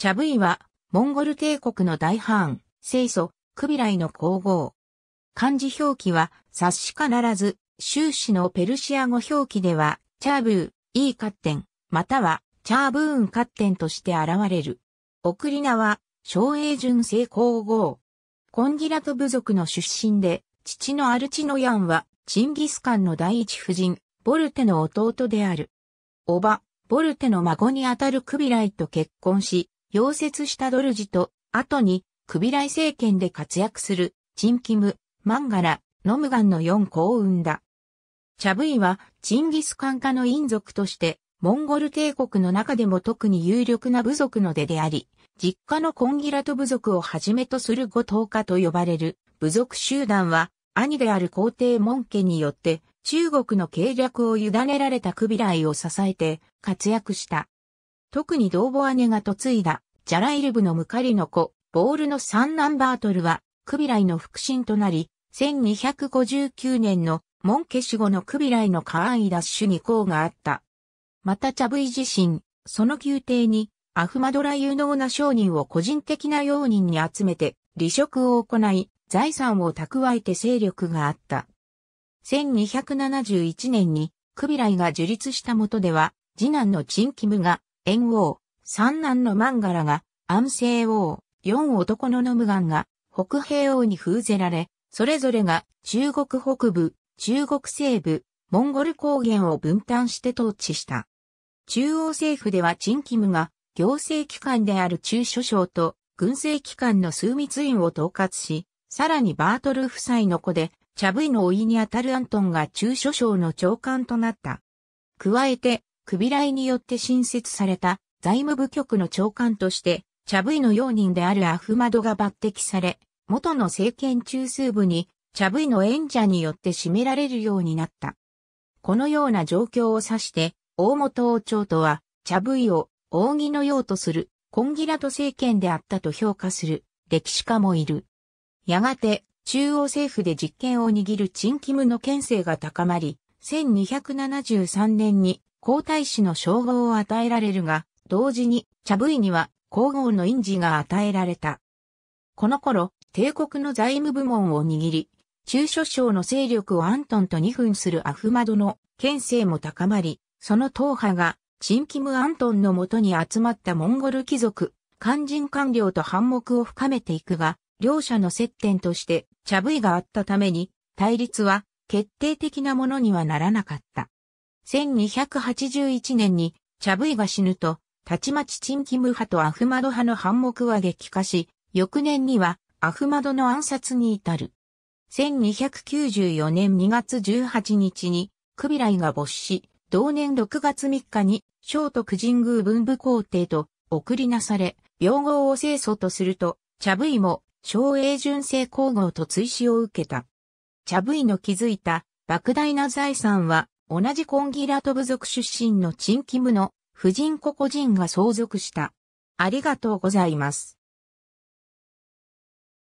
チャブイは、モンゴル帝国の大藩、清祖、クビライの皇后。漢字表記は、察し必ず、終始のペルシア語表記では、チャーブー、イーカッテン、または、チャーブーンカッテンとして現れる。送り名は、昭英純正皇后。コンギラト部族の出身で、父のアルチノヤンは、チンギスカンの第一夫人、ボルテの弟である。おば、ボルテの孫にあたるクビライと結婚し、溶接したドルジと、後に、クビライ政権で活躍する、チンキム、マンガラ、ノムガンの4子を生んだ。チャブイは、チンギスカン化の因族として、モンゴル帝国の中でも特に有力な部族の出であり、実家のコンギラト部族をはじめとする五島家と呼ばれる部族集団は、兄である皇帝門家によって、中国の計略を委ねられたクビライを支えて活躍した。特に同母姉が嫁いだジャライルブのムカリの子、ボールの三男バートルは、クビライの腹心となり、1259年のモンケシゴのクビライのカーンイダッシュに功があった。またチャブイ自身、その宮廷に、アフマドラ有能な商人を個人的な用人に集めて、離職を行い、財産を蓄えて勢力があった。1271年に、クビライが樹立したもとでは、次男のチンキムが、炎王、三男のマンガラが安政王、四男のノムガンが北平王に封ぜられ、それぞれが中国北部、中国西部、モンゴル高原を分担して統治した。中央政府ではチンキムが行政機関である中書省と軍政機関の枢密院を統括し、さらにバートル夫妻の子で、チャブイの老いにあたるアントンが中書省の長官となった。加えて、クビライによって新設された財務部局の長官として、チャブイの容認であるアフマドが抜擢され、元の政権中枢部に、チャブイの演者によって占められるようになった。このような状況を指して、大本王朝とは、チャブイを、扇のようとする、コンギラト政権であったと評価する、歴史家もいる。やがて、中央政府で実権を握るチンキムの権勢が高まり、1273年に皇太子の称号を与えられるが、同時に、チャブイには、皇后の印字が与えられた。この頃、帝国の財務部門を握り、中諸省の勢力をアントンと二分するアフマドの権勢も高まり、その党派が、チンキム・アントンのもとに集まったモンゴル貴族、肝心官僚と反目を深めていくが、両者の接点として、チャブイがあったために、対立は決定的なものにはならなかった。1281年に、ャブイが死ぬと、たちまちチンキム派とアフマド派の反目は激化し、翌年にはアフマドの暗殺に至る。1294年2月18日に、クビライが没し、同年6月3日に、聖徳神宮文部皇帝と送りなされ、病号を清楚とすると、茶部位も、昭栄純正皇后と追試を受けた。茶部位の築いた莫大な財産は、同じコンギラト部族出身のチンキムの婦人個々人が相続した。ありがとうございます。